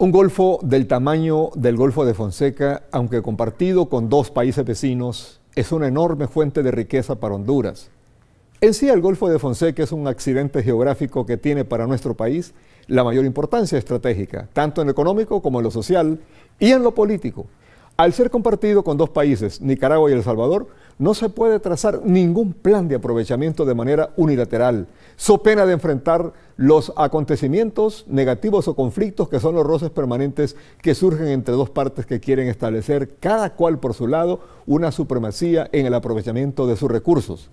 Un golfo del tamaño del Golfo de Fonseca, aunque compartido con dos países vecinos, es una enorme fuente de riqueza para Honduras. En sí, el Golfo de Fonseca es un accidente geográfico que tiene para nuestro país la mayor importancia estratégica, tanto en lo económico como en lo social y en lo político. Al ser compartido con dos países, Nicaragua y El Salvador, no se puede trazar ningún plan de aprovechamiento de manera unilateral, so pena de enfrentar los acontecimientos negativos o conflictos que son los roces permanentes que surgen entre dos partes que quieren establecer cada cual por su lado una supremacía en el aprovechamiento de sus recursos.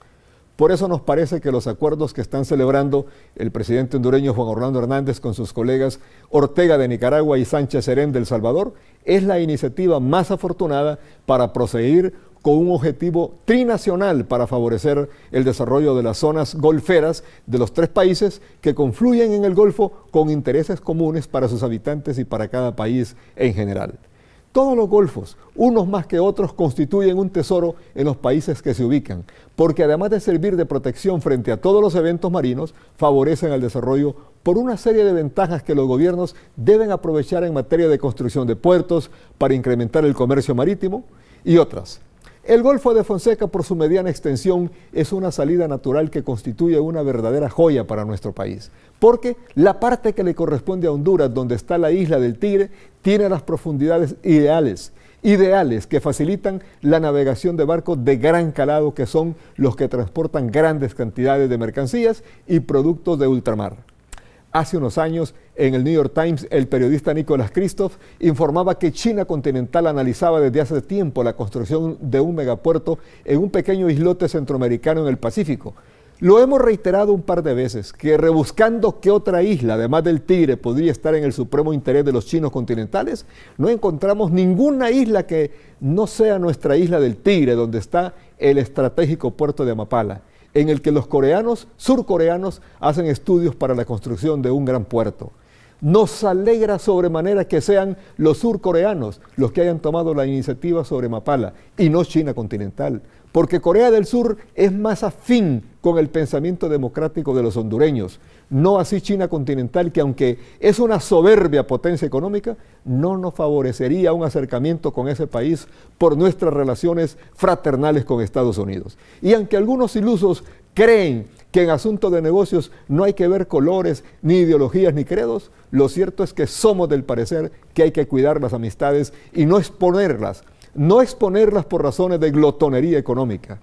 Por eso nos parece que los acuerdos que están celebrando el presidente hondureño Juan Orlando Hernández con sus colegas Ortega de Nicaragua y Sánchez Serén del Salvador es la iniciativa más afortunada para proseguir con un objetivo trinacional para favorecer el desarrollo de las zonas golferas de los tres países que confluyen en el Golfo con intereses comunes para sus habitantes y para cada país en general. Todos los golfos, unos más que otros, constituyen un tesoro en los países que se ubican, porque además de servir de protección frente a todos los eventos marinos, favorecen al desarrollo por una serie de ventajas que los gobiernos deben aprovechar en materia de construcción de puertos, para incrementar el comercio marítimo y otras. El Golfo de Fonseca, por su mediana extensión, es una salida natural que constituye una verdadera joya para nuestro país, porque la parte que le corresponde a Honduras, donde está la isla del Tigre, tiene las profundidades ideales, ideales que facilitan la navegación de barcos de gran calado, que son los que transportan grandes cantidades de mercancías y productos de ultramar. Hace unos años, en el New York Times, el periodista nicolás Christoph informaba que China continental analizaba desde hace tiempo la construcción de un megapuerto en un pequeño islote centroamericano en el Pacífico. Lo hemos reiterado un par de veces, que rebuscando qué otra isla, además del Tigre, podría estar en el supremo interés de los chinos continentales, no encontramos ninguna isla que no sea nuestra isla del Tigre, donde está el estratégico puerto de Amapala en el que los coreanos, surcoreanos, hacen estudios para la construcción de un gran puerto. Nos alegra sobremanera que sean los surcoreanos los que hayan tomado la iniciativa sobre Mapala y no China continental, porque Corea del Sur es más afín con el pensamiento democrático de los hondureños, no así China continental, que aunque es una soberbia potencia económica, no nos favorecería un acercamiento con ese país por nuestras relaciones fraternales con Estados Unidos. Y aunque algunos ilusos creen que en asuntos de negocios no hay que ver colores, ni ideologías, ni credos, lo cierto es que somos del parecer que hay que cuidar las amistades y no exponerlas, no exponerlas por razones de glotonería económica.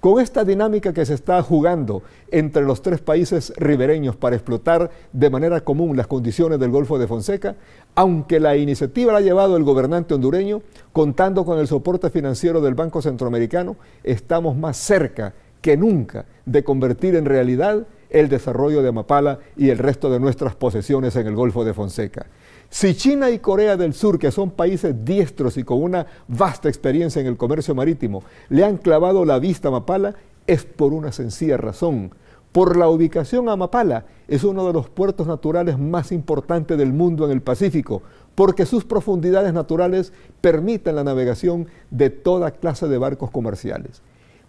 Con esta dinámica que se está jugando entre los tres países ribereños para explotar de manera común las condiciones del Golfo de Fonseca, aunque la iniciativa la ha llevado el gobernante hondureño, contando con el soporte financiero del Banco Centroamericano, estamos más cerca que nunca de convertir en realidad el desarrollo de Amapala y el resto de nuestras posesiones en el Golfo de Fonseca. Si China y Corea del Sur, que son países diestros y con una vasta experiencia en el comercio marítimo, le han clavado la vista a Amapala, es por una sencilla razón. Por la ubicación, Amapala es uno de los puertos naturales más importantes del mundo en el Pacífico, porque sus profundidades naturales permiten la navegación de toda clase de barcos comerciales.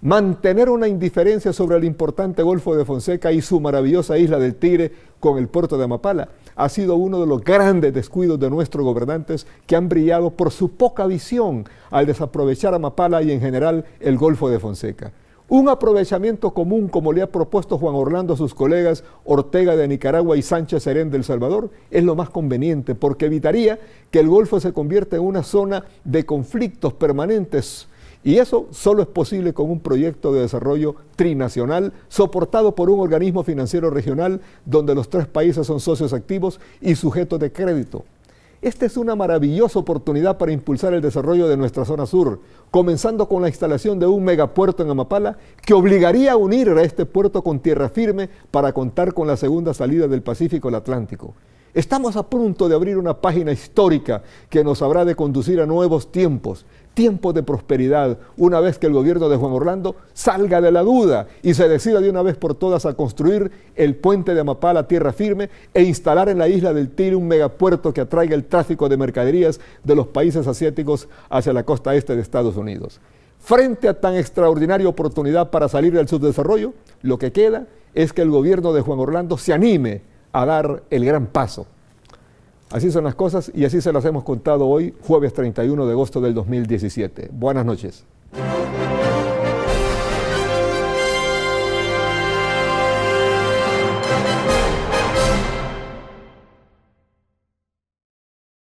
Mantener una indiferencia sobre el importante Golfo de Fonseca y su maravillosa isla del Tigre con el puerto de Amapala ha sido uno de los grandes descuidos de nuestros gobernantes que han brillado por su poca visión al desaprovechar Amapala y en general el Golfo de Fonseca. Un aprovechamiento común como le ha propuesto Juan Orlando a sus colegas Ortega de Nicaragua y Sánchez Serén del Salvador es lo más conveniente porque evitaría que el Golfo se convierta en una zona de conflictos permanentes y eso solo es posible con un proyecto de desarrollo trinacional soportado por un organismo financiero regional donde los tres países son socios activos y sujetos de crédito. Esta es una maravillosa oportunidad para impulsar el desarrollo de nuestra zona sur, comenzando con la instalación de un megapuerto en Amapala que obligaría a unir a este puerto con tierra firme para contar con la segunda salida del Pacífico al Atlántico. Estamos a punto de abrir una página histórica que nos habrá de conducir a nuevos tiempos, tiempos de prosperidad, una vez que el gobierno de Juan Orlando salga de la duda y se decida de una vez por todas a construir el puente de Amapá a la tierra firme e instalar en la isla del tiro un megapuerto que atraiga el tráfico de mercaderías de los países asiáticos hacia la costa este de Estados Unidos. Frente a tan extraordinaria oportunidad para salir del subdesarrollo, lo que queda es que el gobierno de Juan Orlando se anime a dar el gran paso. Así son las cosas y así se las hemos contado hoy, jueves 31 de agosto del 2017. Buenas noches.